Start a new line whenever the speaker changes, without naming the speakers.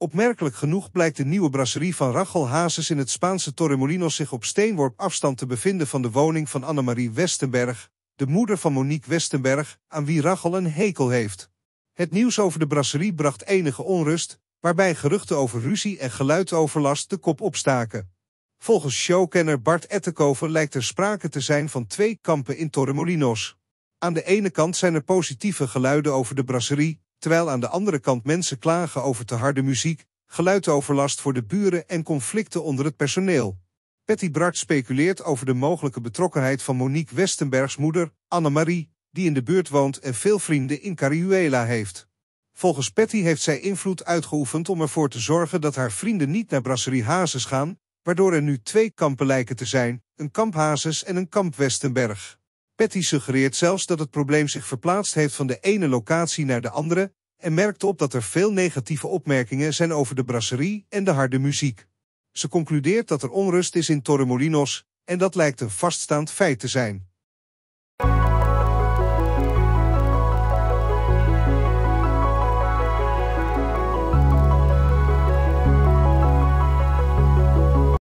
Opmerkelijk genoeg blijkt de nieuwe brasserie van Rachel Hazes in het Spaanse Torremolinos zich op steenworp afstand te bevinden van de woning van Annemarie Westenberg, de moeder van Monique Westenberg, aan wie Rachel een hekel heeft. Het nieuws over de brasserie bracht enige onrust, waarbij geruchten over ruzie en geluidsoverlast de kop opstaken. Volgens showkenner Bart Ettenkoven lijkt er sprake te zijn van twee kampen in Torremolinos. Aan de ene kant zijn er positieve geluiden over de brasserie, terwijl aan de andere kant mensen klagen over te harde muziek, geluidoverlast voor de buren en conflicten onder het personeel. Patty bracht speculeert over de mogelijke betrokkenheid van Monique Westenbergs moeder, Annemarie, die in de buurt woont en veel vrienden in Cariuela heeft. Volgens Patty heeft zij invloed uitgeoefend om ervoor te zorgen dat haar vrienden niet naar Brasserie Hazes gaan, waardoor er nu twee kampen lijken te zijn, een kamp Hazes en een kamp Westenberg. Patty suggereert zelfs dat het probleem zich verplaatst heeft van de ene locatie naar de andere en merkt op dat er veel negatieve opmerkingen zijn over de brasserie en de harde muziek. Ze concludeert dat er onrust is in Torremolinos en dat lijkt een vaststaand feit te zijn.